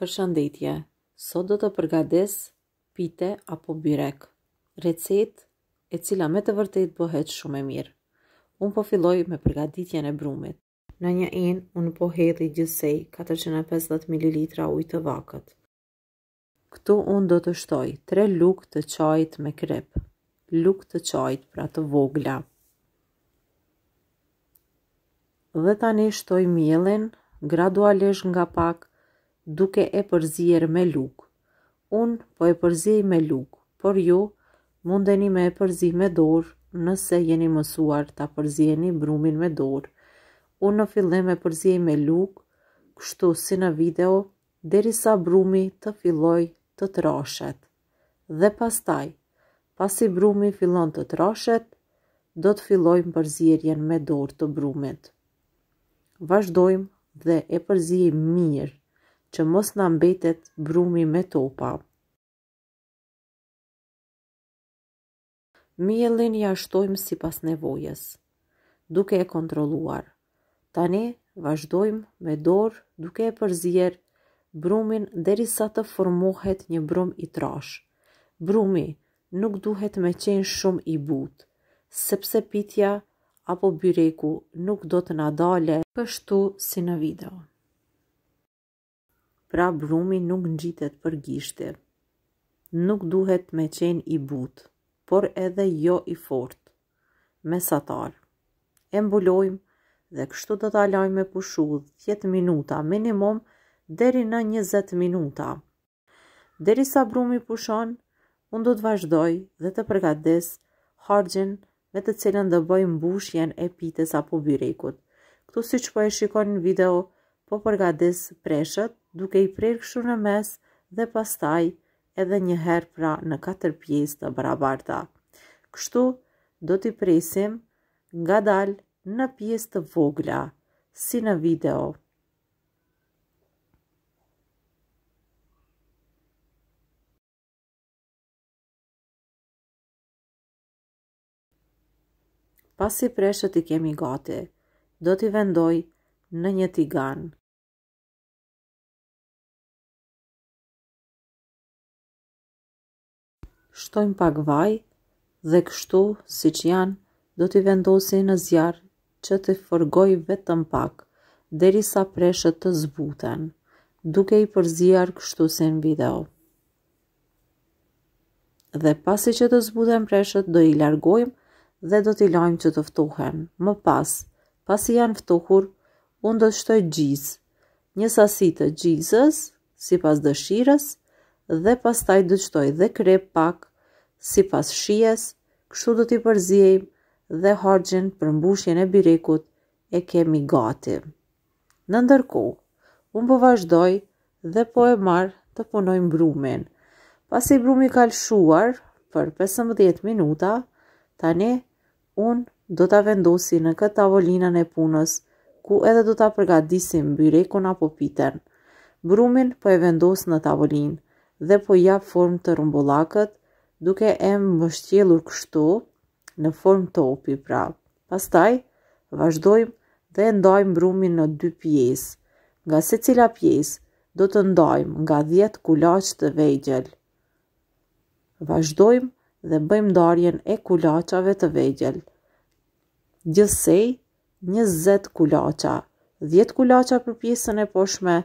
Për shëndetje, sot do të përgades pite apo byrek, recet e cila me të vërtet bëhet shumë e mirë. Unë po filloj me përgaditje në brumit. Në një enë, unë po hedhi gjësej 450 ml ujtë të vakët. Këtu unë do të shtoj 3 lukë të qajt me krep, lukë të qajt pra të vogla. Dhe tani shtoj mielin, gradualisht nga pak, duke e përzier me luk. Unë po e përzij me luk, por ju mundeni me e përzij me dorë nëse jeni mësuar ta përzijeni brumin me dorë. Unë në fillim e përzij me luk, kështu si në video, derisa brumi të filloj të trashet. Dhe pastaj, pasi brumi fillon të trashet, do të fillojmë përzirjen me dorë të brumit. Vashdojmë dhe e përzijim mirë që mos në mbetet brumi me topa. Mielin ja shtojmë si pas nevojes, duke e kontroluar. Tane vazhdojmë me dorë duke e përzier brumin derisa të formohet një brum i trash. Brumi nuk duhet me qenë shumë i butë, sepse pitja apo byreku nuk do të nadale pështu si në video pra brumi nuk ngjitet për gishtin. Nuk duhet me qenë i butë, por edhe jo i fortë, mesatar. E mbulojmë dhe kështu do ta lajmë me pushull 10 minuta minimum deri në 20 minuta. Deri sa brumi pushon, unë do të vazhdoj dhe të përgades hargjen me të cilën dhe bëjmë mbushjen e pites apo birekut. Këtu si që po e shikon në video, po përgadis preshët duke i prerë këshu në mes dhe pastaj edhe një herë pra në katër pjesë të barabarta. Kështu do t'i presim nga dal në pjesë të vogla, si në video. Pas i preshët i kemi gati, do t'i vendoj në një tiganë. shtojmë pak vaj dhe kështu, si që janë, do t'i vendosi në zjarë që t'i fërgoj vetëm pak, deri sa preshët të zbuten, duke i për zjarë kështu se në video. Dhe pasi që të zbuten preshët do i largojmë dhe do t'i lojmë që të ftohen. Më pas, pasi janë ftohur, unë do të shtoj gjizë, një sasi të gjizës, si pas dëshirës, dhe pas taj dështoj dhe krep pak, si pas shies, kështu do t'i përzijem dhe hargjen për mbushjen e birekut e kemi gati. Në ndërko, unë po vazhdoj dhe po e marë të punoj mbrumin. Pas i brumi kalshuar për 15 minuta, tani unë do t'a vendosi në këtë tavolinën e punës, ku edhe do t'a përgadisim birekun apo piten. Brumin po e vendos në tavolinë dhe po jap formë të rumbullakët, duke e vështjelur kështu në form topi pra. Pastaj, vazhdojmë dhe ndajmë brumin në dy pjesë. Nga se cila pjesë, do të ndajmë nga 10 kulaq të vejgjel. Vazhdojmë dhe bëjmë darjen e kulaqave të vejgjel. Gjësej, 20 kulaqa, 10 kulaqa për pjesën e poshme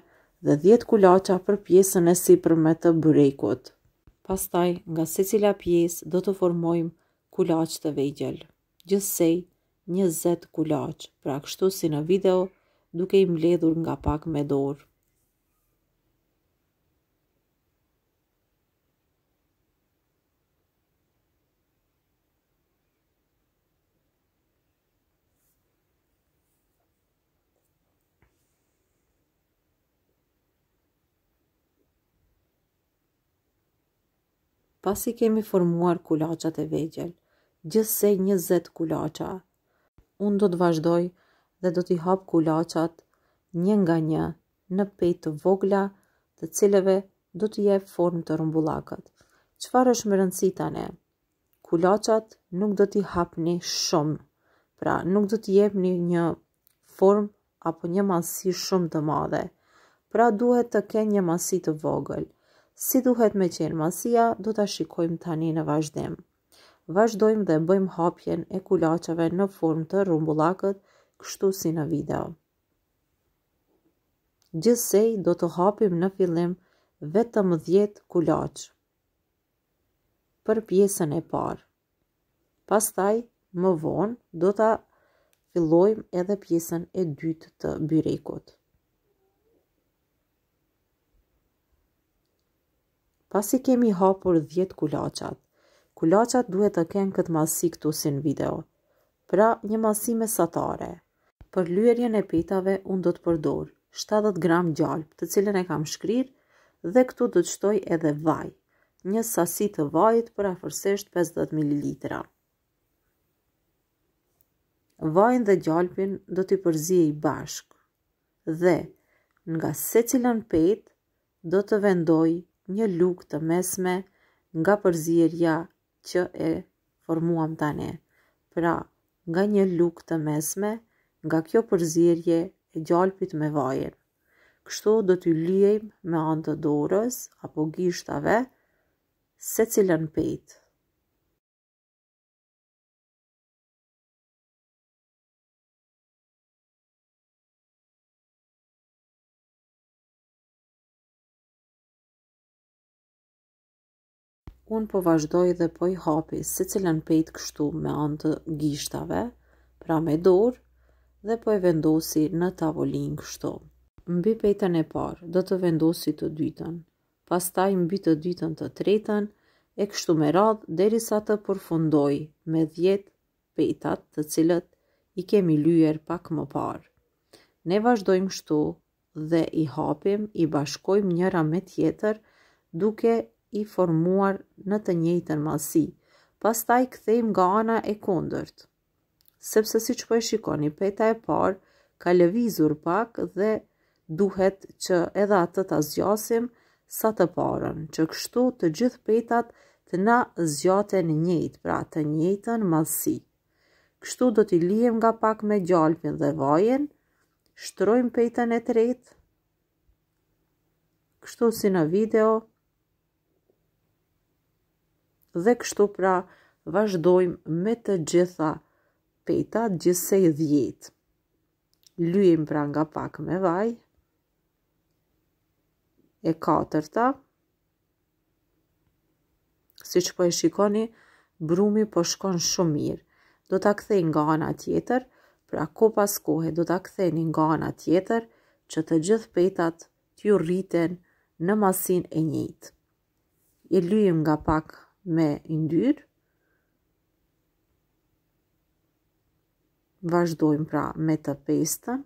dhe 10 kulaqa për pjesën e si për me të bërejkotë pastaj nga se cila pjesë do të formojmë kulaq të vejgjel. Gjësej, 20 kulaq, pra kështu si në video, duke i mbledhur nga pak me dorë. pas i kemi formuar kulaqat e vegjel, gjithsej 20 kulaqa. Unë do të vazhdoj dhe do t'i hap kulaqat një nga një në pejtë të vogla të cileve do t'i e form të rumbullakat. Qëfar është më rëndësitane? ne? Kulaqat nuk do t'i hap një shumë, pra nuk do t'i e një form apo një masi shumë të madhe, pra duhet të ke një masi të vogëlë. Si duhet me qenë masia, do të shikojmë tani në vazhdem. Vazhdojmë dhe bëjmë hapjen e kulacheve në form të rumbullakët, kështu si në video. Gjësej do të hapim në fillim vetëm 10 kulach. Për pjesën e parë. Pastaj, më vonë, do të fillojmë edhe pjesën e dytë të byrekot. pasi kemi hapur 10 kulaqat. Kulaqat duhet të kenë këtë masi këtu si në video. Pra, një masi me satare. Për lyerjen e pitave, unë do të përdor 70 gram gjalp të cilën e kam shkrir dhe këtu do të shtoj edhe vaj. Një sasi të vajit për fërsesht 50 ml. Vajin dhe gjalpin do t'i përzi i bashk dhe nga se cilën pet do të vendoj një lukë të mesme nga përzirja që e formuam tani. Pra, nga një lukë të mesme nga kjo përzirje e gjalpit me vajen. Kështu do t'y lijejmë me anë të dorës apo gishtave se cilën pejtë. unë po vazhdoj dhe po i hapi se cilën pejt kështu me antë gishtave, pra me dorë, dhe po i vendosi në tavolin kështu. Mbi pejtën e parë, do të vendosi të dytën, pas taj mbi të dytën të tretën, e kështu me radhë, deri sa të përfundoj me djetë pejtat të cilët i kemi lujer pak më parë. Ne vazhdojmë kështu dhe i hapim, i bashkojmë njëra me tjetër, duke i formuar në të njëjtën mallsi. Pastaj kthejmë nga ana e kundërt. Sepse siç po e shikoni, peta e parë ka lëvizur pak dhe duhet që edhe atë ta zgjasim sa të parën, që kështu të gjithë petat të na zgjaten në njëjtë, pra të njëjtën mallsi. Kështu do t'i lijem nga pak me gjalpin dhe vajen, shtrojmë petën e tretë, kështu si në video, dhe kështu pra vazhdojmë me të gjitha peta gjithse i dhjetë. Lyjmë pra nga pak me vaj, e katërta, si që po e shikoni, brumi po shkon shumë mirë. Do të akthej nga ana tjetër, pra ko pas kohë do të ktheni nga ana tjetër, që të gjithë petat t'ju rriten në masin e njëjtë. I lyjmë nga pak me indyr, vazhdojmë pra me të pestën,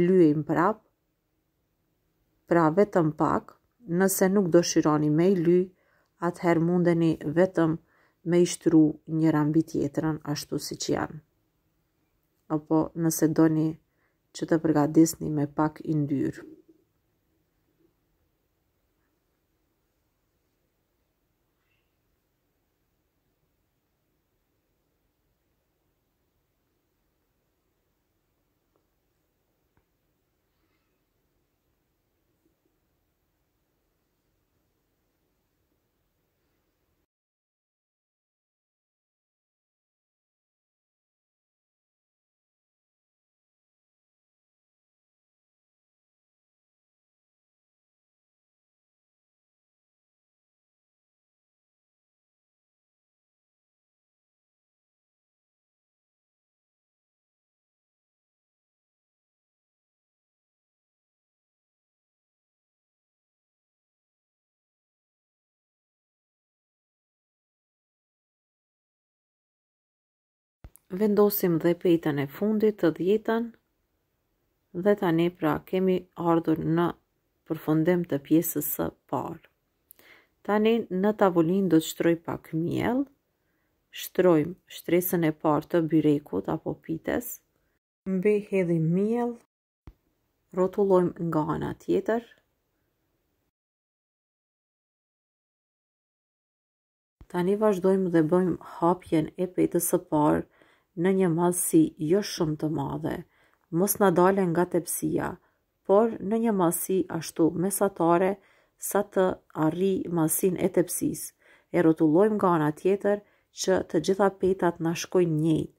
lyëjmë prap, pra vetëm pak, nëse nuk do shironi me i lyë, atëherë mundeni vetëm me i shtru një rambi tjetërën ashtu si që janë. Apo nëse do një që të përgadisni me pak indyrë. vendosim dhe pejtën e fundit të djetën dhe tani pra kemi ardhur në përfundim të pjesës së parë. Tani në tavullin do të shtroj pak miel, shtrojmë shtresën e parë të byrekut apo pites, mbi hedhim miel, rotullojmë nga ana tjetër, Tani vazhdojmë dhe bëjmë hapjen e petës së parë në një malsi jo shumë të madhe, mos në dale nga tepsia, por në një malsi ashtu mesatare sa të arri malsin e tepsis, e rotullojmë nga ana tjetër që të gjitha petat në shkojnë njëjtë,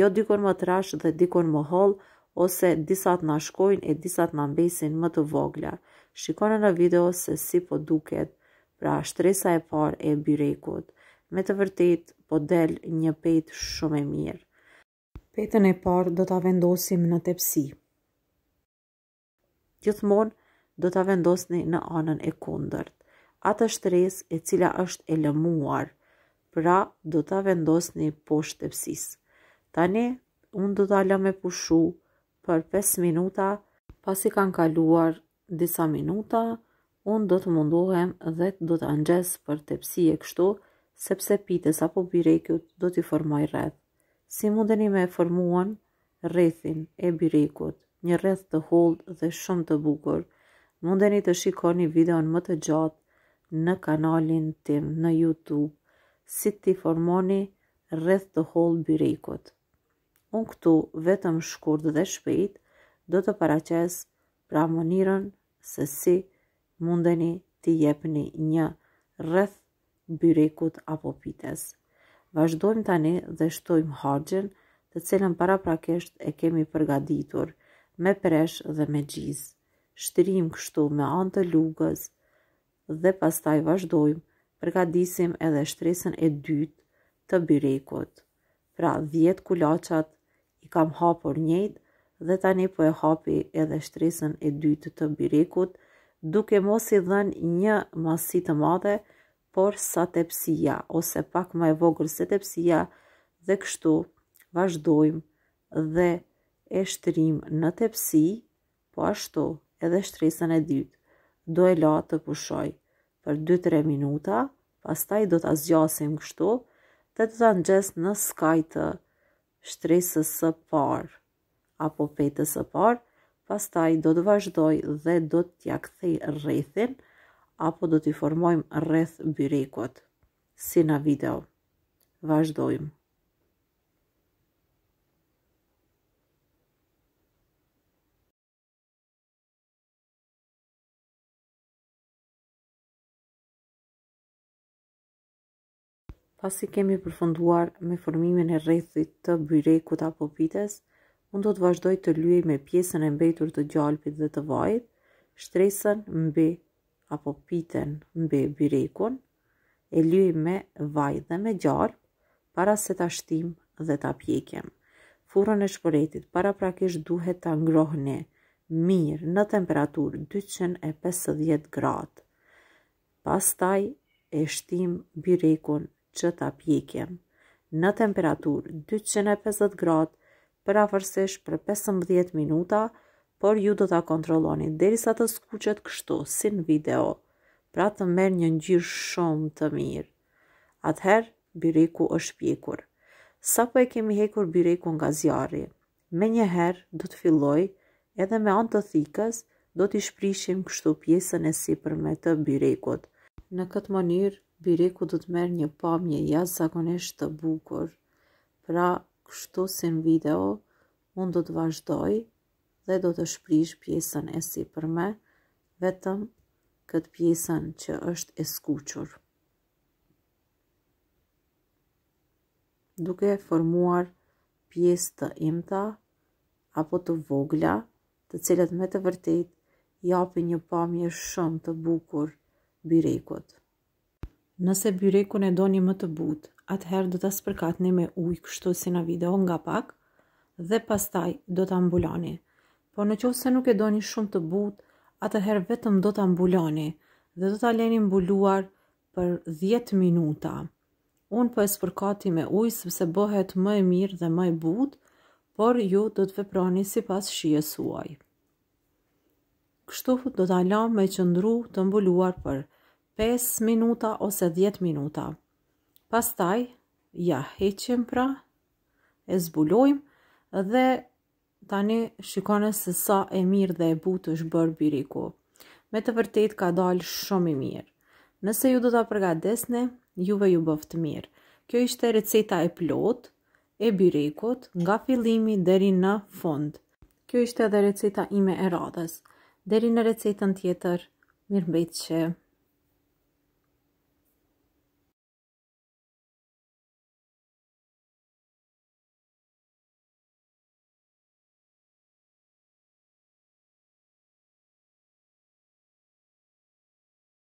jo dikon më trashë dhe dikon më holë, ose disat në shkojnë e disat në mbesin më të vogla. Shikone në video se si po duket, pra shtresa e par e birekut. Me të vërtet, po del një pet shumë e mirë petën e parë do të vendosim në tepsi. Gjithmonë do të vendosni në anën e kundërt, atë shtres e cila është e lëmuar, pra do të vendosni poshtë tepsis. Tani, unë do të lëmë e pushu për 5 minuta, pasi kanë kaluar disa minuta, unë do të mundohem dhe do të angjes për tepsi e kështu, sepse pites apo birekjut do t'i formoj rreth si mundeni me formuan rrethin e birikut, një rreth të hold dhe shumë të bukur. Mundeni të shikoni videon më të gjatë në kanalin tim në Youtube, si ti formoni rreth të hold birikut. Unë këtu vetëm shkurt dhe shpejt, do të paraqes pra mënirën se si mundeni të jepni një rreth birikut apo pites vazhdojmë tani dhe shtojmë haxhin, të cilën paraprakisht e kemi përgatitur me presh dhe me gjiz. Shtrim kështu me anë të lugës dhe pastaj vazhdojmë, përgatisim edhe shtresën e dytë të byrekut. Pra 10 kulaçat i kam hapur njëjtë dhe tani po e hapi edhe shtresën e dytë të byrekut, duke mos i dhënë një masi të madhe, por sa tepsija, ose pak ma e vogër se tepsija, dhe kështu vazhdojmë dhe e shtrim në tepsi, po ashtu edhe shtresën e dytë. Do e la të pushoj për 2-3 minuta, pastaj do të azjasim kështu, dhe të të nxes në skaj të shtresës së parë, apo petës së parë, pastaj do të vazhdoj dhe do të tja kthej rrethin, apo do t'i formojmë rreth birekot, si në video. Vazdojmë. Pas i kemi përfunduar me formimin e rrethit të byrekut apo pites, unë do të vazhdoj të lyej me pjesën e mbetur të gjalpit dhe të vajt, shtresën mbi apo piten mbi birikun, e luj me vaj dhe me gjarë, para se ta shtim dhe ta pjekim. Furën e shporetit para prakisht duhet ta ngrohne mirë në temperatur 250 gradë. Pastaj e shtim birikun që ta pjekim në temperatur 250 gradë, prafërsisht për 15 minuta, por ju do ta kontrolloni derisa të skuqet kështu si në video. Pra të merr një ngjyrë shumë të mirë. Atëherë bireku është pjekur. Sa po e kemi hekur bireku nga zjarë, me një herë do të filloj edhe me anë të thikës do të shprishim kështu pjesën e si për me të birekut. Në këtë mënyrë, bireku do të merë një pamje jasë zakonisht të bukur. Pra, kështu si në video, unë do të vazhdoj dhe do të shprish pjesën e si për me, vetëm këtë pjesën që është e skuqur. Duke formuar pjesë të imta apo të vogla, të cilat me të vërtet japin një pamje shumë të bukur birekot. Nëse birekun e do një më të butë, atëherë do të spërkatni me ujë kështu si në video nga pak, dhe pastaj do të ambuloni por në qovë se nuk e doni shumë të but, atëherë vetëm do të mbuloni dhe do të aleni mbuluar për 10 minuta. Unë po e spërkati me ujë sepse bëhet më e mirë dhe më e butë, por ju do të veproni si pas shies uaj. Kështu do të alam me qëndru të mbuluar për 5 minuta ose 10 minuta. Pastaj, ja heqim pra, e zbulojmë dhe Tani shikone se sa e mirë dhe e butë është bërë biriku. Me të vërtet ka dalë shumë i mirë. Nëse ju do të përgadesne, juve ju bëftë mirë. Kjo ishte receta e plot, e birikut nga filimi deri në fund. Kjo ishte edhe receta ime e radhës. Deri në recetën tjetër, mirë mbetë që...